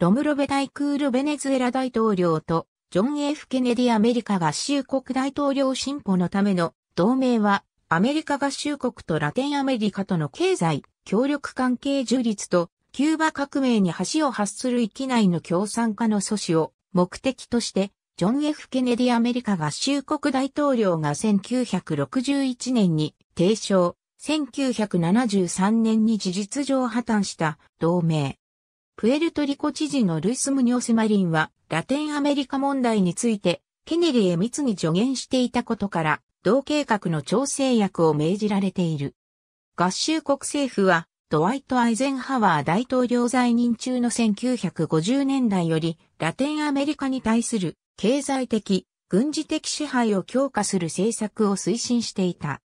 ロムロベ大空ルベネズエラ大統領と、ジョン・ F・ ケネディアメリカ合衆国大統領進歩のための同盟は、アメリカ合衆国とラテンアメリカとの経済、協力関係樹立と、キューバ革命に橋を発する域内の共産化の阻止を目的として、ジョン・ F・ ケネディアメリカ合衆国大統領が1961年に提唱、1973年に事実上破綻した同盟、プエルトリコ知事のルイス・ムニョス・マリンは、ラテンアメリカ問題について、ケネリへ密に助言していたことから、同計画の調整役を命じられている。合衆国政府は、ドワイト・アイゼンハワー大統領在任中の1950年代より、ラテンアメリカに対する経済的、軍事的支配を強化する政策を推進していた。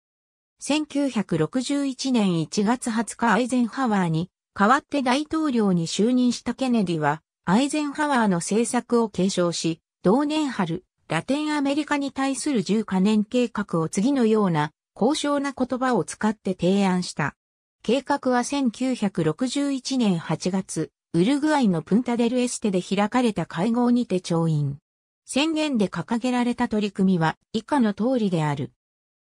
1961年1月20日アイゼンハワーに代わって大統領に就任したケネディは、アイゼンハワーの政策を継承し、同年春、ラテンアメリカに対する10カ年計画を次のような、高尚な言葉を使って提案した。計画は1961年8月、ウルグアイのプンタデルエステで開かれた会合にて調印。宣言で掲げられた取り組みは以下の通りである。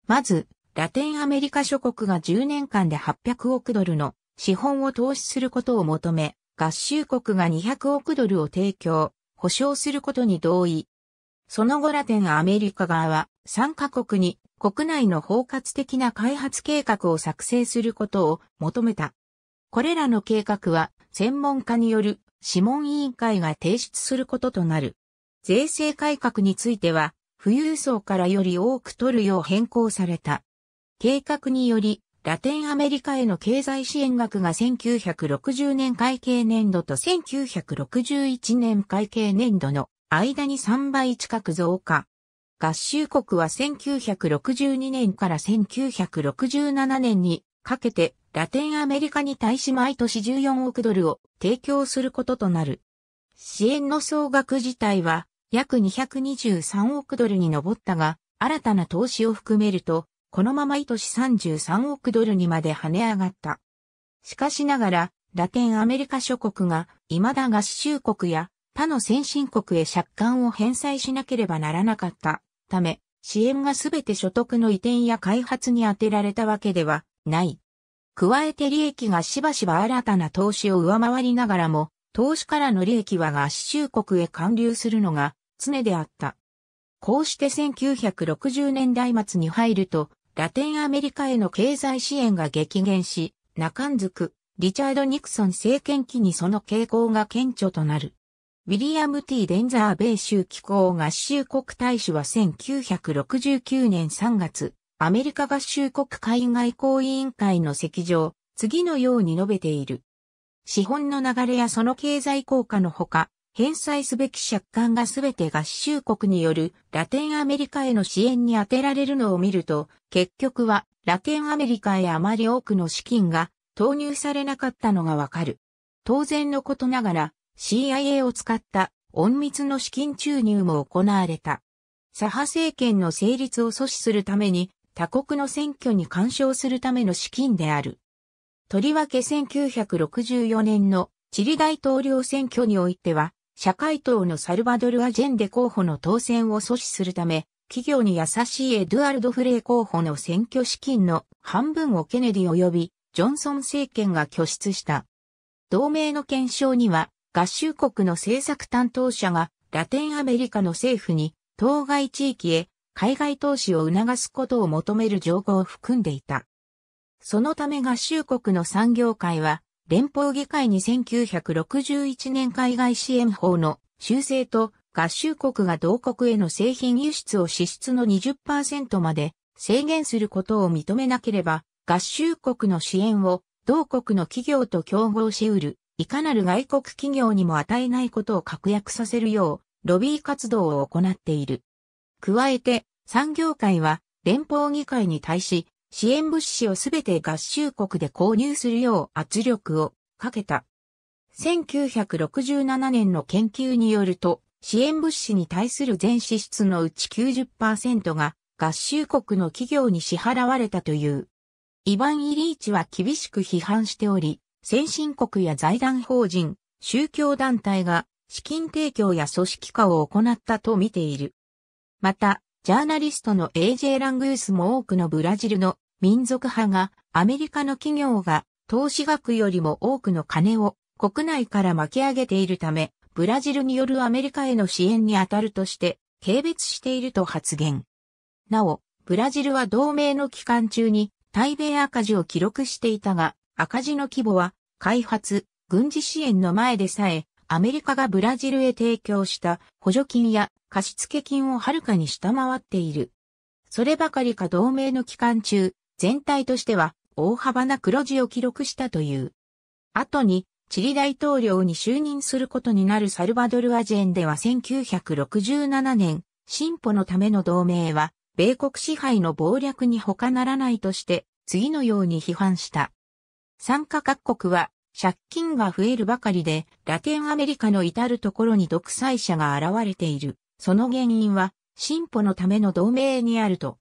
まず、ラテンアメリカ諸国が10年間で800億ドルの資本を投資することを求め、合衆国が200億ドルを提供、保証することに同意。その後ラテンアメリカ側は参加国に国内の包括的な開発計画を作成することを求めた。これらの計画は専門家による諮問委員会が提出することとなる。税制改革については富裕層からより多く取るよう変更された。計画によりラテンアメリカへの経済支援額が1960年会計年度と1961年会計年度の間に3倍近く増加。合衆国は1962年から1967年にかけてラテンアメリカに対し毎年14億ドルを提供することとなる。支援の総額自体は約223億ドルに上ったが、新たな投資を含めるとこのまま意図し33億ドルにまで跳ね上がった。しかしながら、ラテンアメリカ諸国が、未だ合衆国や他の先進国へ借款を返済しなければならなかったため、支援がすべて所得の移転や開発に充てられたわけではない。加えて利益がしばしば新たな投資を上回りながらも、投資からの利益は合衆国へ還流するのが常であった。こうして1960年代末に入ると、ラテンアメリカへの経済支援が激減し、中んづく、リチャード・ニクソン政権期にその傾向が顕著となる。ウィリアム・ T・ デンザー米州機構合衆国大使は1969年3月、アメリカ合衆国海外交委員会の席上、次のように述べている。資本の流れやその経済効果のほか、返済すべき借款がすべて合衆国によるラテンアメリカへの支援に充てられるのを見ると、結局はラテンアメリカへあまり多くの資金が投入されなかったのがわかる。当然のことながら CIA を使った隠密の資金注入も行われた。左派政権の成立を阻止するために他国の選挙に干渉するための資金である。とりわけ1964年のチリ大統領選挙においては社会党のサルバドル・アジェンデ候補の当選を阻止するため、企業に優しいエドゥアルド・フレー候補の選挙資金の半分をケネディ及びジョンソン政権が拠出した。同盟の検証には、合衆国の政策担当者がラテンアメリカの政府に当該地域へ海外投資を促すことを求める情報を含んでいた。そのため合衆国の産業界は連邦議会に1961年海外支援法の修正と合衆国が同国への製品輸出を支出の20%まで制限することを認めなければ合衆国の支援を同国の企業と競合し得るいかなる外国企業にも与えないことを確約させるようロビー活動を行っている。加えて産業界は連邦議会に対し支援物資をすべて合衆国で購入するよう圧力をかけた。1967年の研究によると、支援物資に対する全支出のうち90%が合衆国の企業に支払われたという。イヴァン・イリーチは厳しく批判しており、先進国や財団法人、宗教団体が資金提供や組織化を行ったと見ている。また、ジャーナリストの AJ ラングースも多くのブラジルの民族派がアメリカの企業が投資額よりも多くの金を国内から巻き上げているため、ブラジルによるアメリカへの支援に当たるとして軽蔑していると発言。なお、ブラジルは同盟の期間中に対米赤字を記録していたが、赤字の規模は開発、軍事支援の前でさえ、アメリカがブラジルへ提供した補助金や貸付金をはるかに下回っている。そればかりか同盟の期間中、全体としては大幅な黒字を記録したという。後に、チリ大統領に就任することになるサルバドル・アジェンでは1967年、進歩のための同盟は、米国支配の謀略に他ならないとして、次のように批判した。参加各国は、借金が増えるばかりで、ラテンアメリカの至るところに独裁者が現れている。その原因は、進歩のための同盟にあると、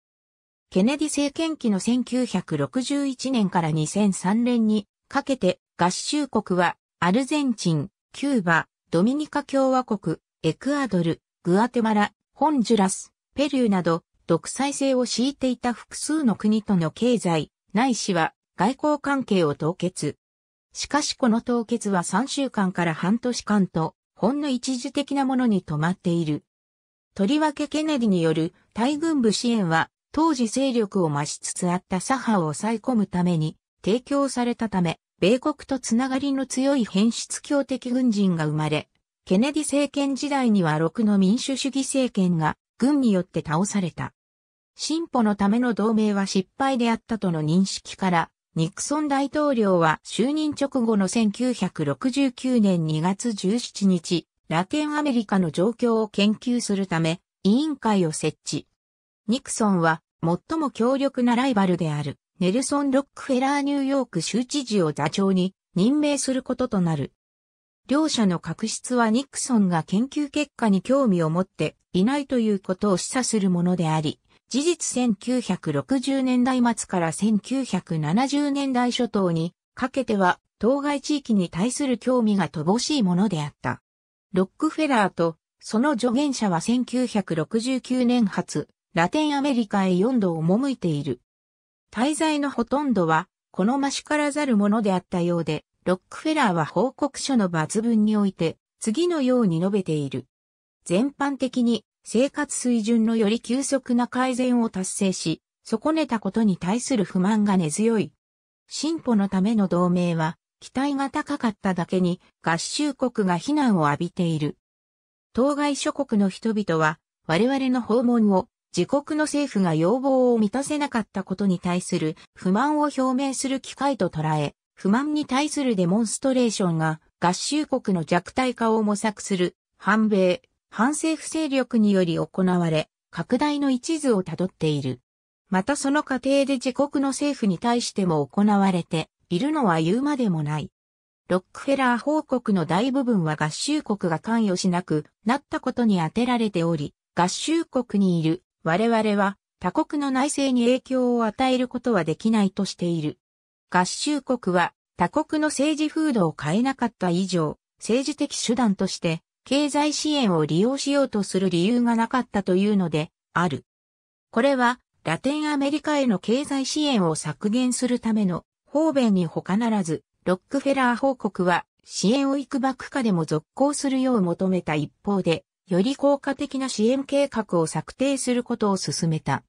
ケネディ政権期の1961年から2003年にかけて合衆国はアルゼンチン、キューバ、ドミニカ共和国、エクアドル、グアテマラ、ホンジュラス、ペルーなど独裁性を敷いていた複数の国との経済、ないしは外交関係を凍結。しかしこの凍結は3週間から半年間と、ほんの一時的なものに止まっている。とりわけケネディによる大軍部支援は当時勢力を増しつつあった左派を抑え込むために提供されたため、米国とつながりの強い変質教的軍人が生まれ、ケネディ政権時代には6の民主主義政権が軍によって倒された。進歩のための同盟は失敗であったとの認識から、ニクソン大統領は就任直後の1969年2月17日、ラテンアメリカの状況を研究するため、委員会を設置。ニクソンは最も強力なライバルであるネルソン・ロックフェラーニューヨーク州知事を座長に任命することとなる。両者の確執はニクソンが研究結果に興味を持っていないということを示唆するものであり、事実1960年代末から1970年代初頭にかけては当該地域に対する興味が乏しいものであった。ロックフェラーとその助言者は1969年初、ラテンアメリカへ4度赴いている。滞在のほとんどは、好ましからざるものであったようで、ロックフェラーは報告書の抜文において、次のように述べている。全般的に、生活水準のより急速な改善を達成し、損ねたことに対する不満が根強い。進歩のための同盟は、期待が高かっただけに、合衆国が非難を浴びている。当該諸国の人々は、我々の訪問を自国の政府が要望を満たせなかったことに対する不満を表明する機会と捉え、不満に対するデモンストレーションが合衆国の弱体化を模索する反米、反政府勢力により行われ、拡大の一途をたどっている。またその過程で自国の政府に対しても行われているのは言うまでもない。ロックフェラー報告の大部分は合衆国が関与しなくなったことに当てられており、合衆国にいる我々は他国の内政に影響を与えることはできないとしている。合衆国は他国の政治風土を変えなかった以上、政治的手段として経済支援を利用しようとする理由がなかったというのである。これはラテンアメリカへの経済支援を削減するための方便に他ならず、ロックフェラー報告は支援を幾ばくかでも続行するよう求めた一方で、より効果的な支援計画を策定することを進めた。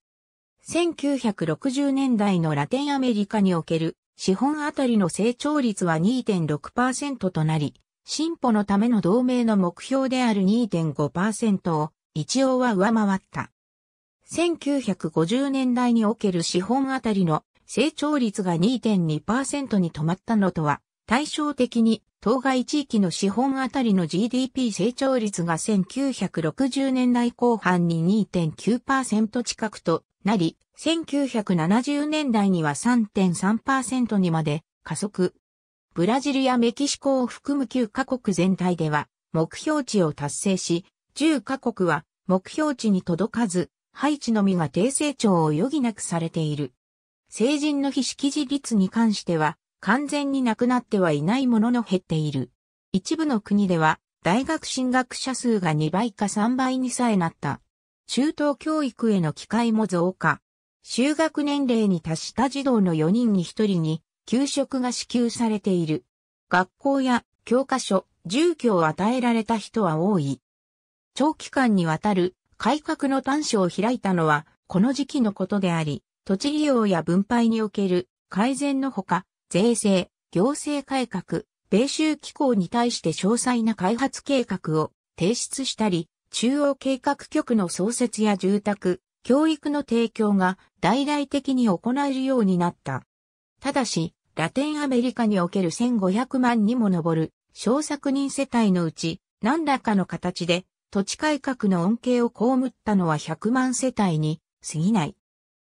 1960年代のラテンアメリカにおける資本あたりの成長率は2.6%となり、進歩のための同盟の目標である2.5%を一応は上回った。1950年代における資本あたりの成長率が2.2%に止まったのとは対照的に当該地域の資本あたりの GDP 成長率が1960年代後半に2.9%近くとなり、1970年代には3.3%にまで加速。ブラジルやメキシコを含む9カ国全体では目標値を達成し、10カ国は目標値に届かず、ハイチのみが低成長を余儀なくされている。成人の非識字率に関しては、完全になくなってはいないものの減っている。一部の国では、大学進学者数が2倍か3倍にさえなった。中等教育への機会も増加。就学年齢に達した児童の4人に1人に、給食が支給されている。学校や教科書、住居を与えられた人は多い。長期間にわたる改革の端緒を開いたのは、この時期のことであり、土地利用や分配における改善のほか、税制、行政改革、米州機構に対して詳細な開発計画を提出したり、中央計画局の創設や住宅、教育の提供が大々的に行えるようになった。ただし、ラテンアメリカにおける1500万にも上る小作人世帯のうち何らかの形で土地改革の恩恵を被ったのは100万世帯に過ぎない。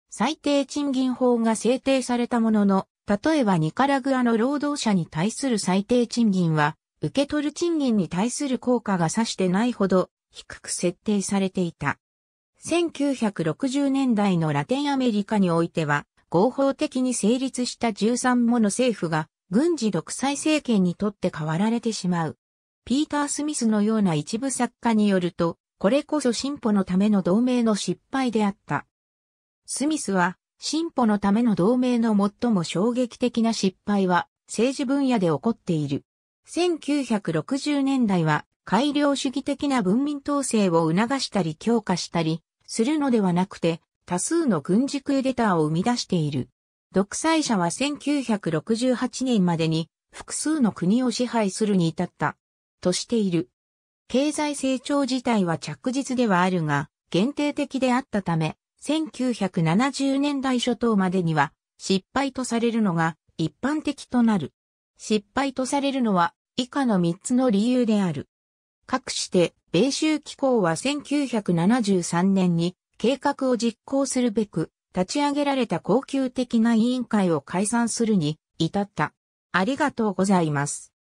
最低賃金法が制定されたものの例えばニカラグアの労働者に対する最低賃金は、受け取る賃金に対する効果が指してないほど低く設定されていた。1960年代のラテンアメリカにおいては、合法的に成立した13もの政府が軍事独裁政権にとって変わられてしまう。ピーター・スミスのような一部作家によると、これこそ進歩のための同盟の失敗であった。スミスは進歩のための同盟の最も衝撃的な失敗は政治分野で起こっている。1960年代は改良主義的な文民統制を促したり強化したりするのではなくて多数の軍事クーデターを生み出している。独裁者は1968年までに複数の国を支配するに至ったとしている。経済成長自体は着実ではあるが限定的であったため1970年代初頭までには失敗とされるのが一般的となる。失敗とされるのは以下の3つの理由である。かくして米州機構は1973年に計画を実行するべく立ち上げられた恒久的な委員会を解散するに至った。ありがとうございます。